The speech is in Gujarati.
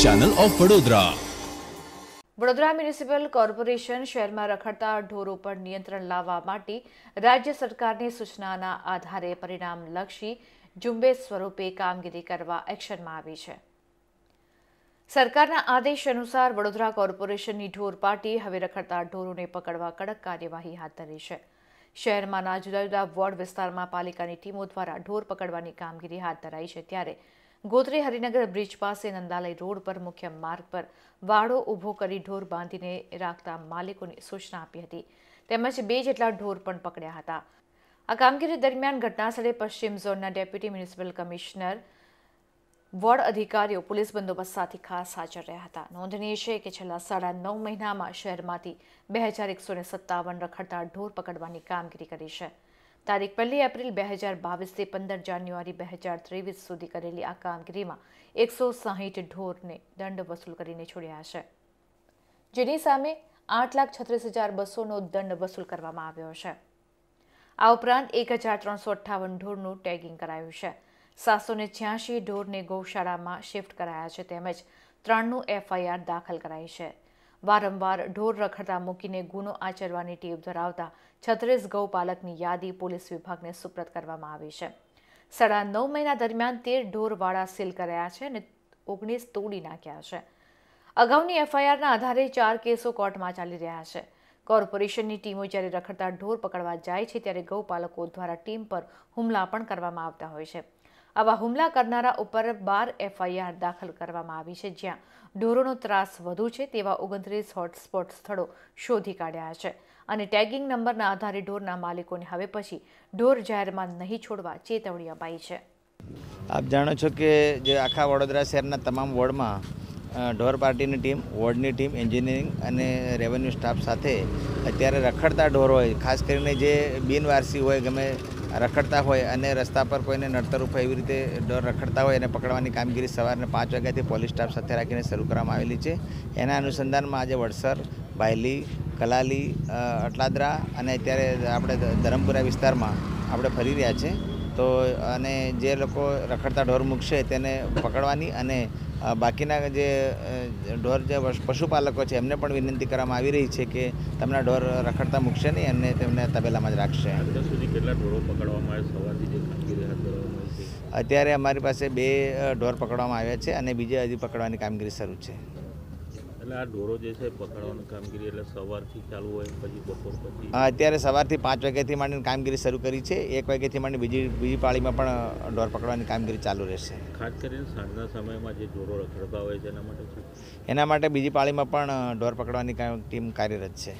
channel of Vadodara Vadodara municipal corporation શહેરમાં રખડતા ઢોરો પર નિયંત્રણ લાવવા માટે રાજ્ય સરકારની સૂચનાના આધારે પરિણામલક્ષી ઝુંબેશ સ્વરૂપે કામગીરી કરવા એક્શનમાં આવી છે સરકારના આદેશ અનુસાર વડોદરા કોર્પોરેશનની ઢોર પાર્ટી હવે રખડતા ઢોરોને પકડવા કડક કાર્યવાહી હાથ ધરી છે શહેરમાંના જુદા જુદા વોર્ડ વિસ્તારમાં પાલિકાની ટીમો દ્વારા ઢોર પકડવાની કામગીરી હાથ ધરાઈ છે ત્યારે ગોત્રી હરિનગર બ્રિજ પાસે નંદાલય રોડ પર મુખ્ય માર્ગ પર વાડો ઊભો કરી ઢોર બાંધીને રાખતા માલિકોને સૂચના આપી હતી તેમજ બે જેટલા ઢોર પણ પકડ્યા હતા આ કામગીરી દરમિયાન ઘટનાસ્થળે પશ્ચિમ ઝોનના ડેપ્યુટી મ્યુનિસિપલ કમિશનર વોર્ડ અધિકારીઓ પોલીસ બંદોબસ્ત સાથે ખાસ હાજર રહ્યા હતા નોંધનીય છે કે છેલ્લા સાડા નવ મહિનામાં શહેરમાંથી બે હજાર એકસો સત્તાવન રખડતા ઢોર પકડવાની કામગીરી કરી છે તારીખ પહેલી એપ્રિલ બે હજાર બાવીસથી પંદર જાન્યુઆરી બે હજાર ત્રેવીસ સુધી કરેલી આ કામગીરીમાં એકસો સાહીઠ ઢોરને દંડ વસૂલ કરીને છોડ્યા છે જેની સામે આઠ લાખ છત્રીસ હજાર બસોનો દંડ વસૂલ કરવામાં આવ્યો છે આ ઉપરાંત એક હજાર ત્રણસો અઠ્ઠાવન ઢોરનું ટેગિંગ કરાયું છે સાતસો ને છ્યાસી ઢોરને ગૌશાળામાં શિફ્ટ કરાયા છે તેમજ ત્રણનું એફઆઈઆર દાખલ કરાઈ છે વારંવાર ઢોર રખડતા મૂકીને ગુનો આચરવાની ટેવ ધરાવતા છત્રીસ ગૌપાલકની યાદી પોલીસ વિભાગને સુપ્રત કરવામાં આવી છે સાડા નવ મહિના દરમિયાન તેર ઢોરવાળા સીલ કર્યા છે અને ઓગણીસ તોડી નાખ્યા છે અગાઉની એફઆઈઆરના આધારે ચાર કેસો કોર્ટમાં ચાલી રહ્યા છે કોર્પોરેશનની ટીમો જ્યારે રખડતા ઢોર પકડવા જાય છે ત્યારે ગૌપાલકો દ્વારા ટીમ પર હુમલા પણ કરવામાં આવતા હોય છે આવા હુમલા કરનારા ઉપર બાર એફઆઈઆર દાખલ કરવામાં આવી છે જ્યાં ઢોરોનો ત્રાસ વધુ છે તેવા ઓગણત્રીસ હોટસ્પોટ સ્થળો શોધી કાઢ્યા છે અને ટેગિંગ નંબરના આધારે ઢોરના માલિકોને હવે પછી ઢોર જાહેરમાં નહીં છોડવા ચેતવણી અપાઈ છે આપ જાણો છો કે જે આખા વડોદરા શહેરના તમામ વોર્ડમાં ઢોર પાર્ટીની ટીમ વોર્ડની ટીમ એન્જિનિયરિંગ અને રેવન્યુ સ્ટાફ સાથે અત્યારે રખડતા ઢોર હોય ખાસ કરીને જે બિનવારસી હોય ગમે રખડતા હોય અને રસ્તા પર કોઈને નડતરરૂપ એવી રીતે ડર રખડતા હોય એને પકડવાની કામગીરી સવારને પાંચ વાગ્યાથી પોલીસ સ્ટાફ સાથે રાખીને શરૂ કરવામાં આવેલી છે એના અનુસંધાનમાં આજે વડસર બાયલી કલાલી અટલાદરા અને અત્યારે આપણે ધરમપુરા વિસ્તારમાં આપણે ફરી રહ્યા છીએ તો અને જે લોકો રખડતા ઢોર મૂકશે તેને પકડવાની અને બાકીના જે ઢોર જે પશુપાલકો છે એમને પણ વિનંતી કરવામાં આવી રહી છે કે તેમના ઢોર રખડતા મૂકશે નહીં અને તેમને તબેલામાં જ રાખશે અત્યારે અમારી પાસે બે ઢોર પકડવામાં આવ્યા છે અને બીજે હજી પકડવાની કામગીરી શરૂ છે એટલે આ ઢોરો જે છે પકડવાની કામગીરી એટલે સવારથી ચાલુ હોય પછી બપોર પછી અત્યારે સવારથી પાંચ વાગ્યાથી માંડીને કામગીરી શરૂ કરી છે એક વાગ્યાથી માંડી બીજી બીજી પાળીમાં પણ ઢોર પકડવાની કામગીરી ચાલુ રહેશે ખાસ કરીને સાંજના સમયમાં જે ઢોરો રખડતા હોય છે એના માટે એના માટે બીજી પાળીમાં પણ ઢોર પકડવાની ટીમ કાર્યરત છે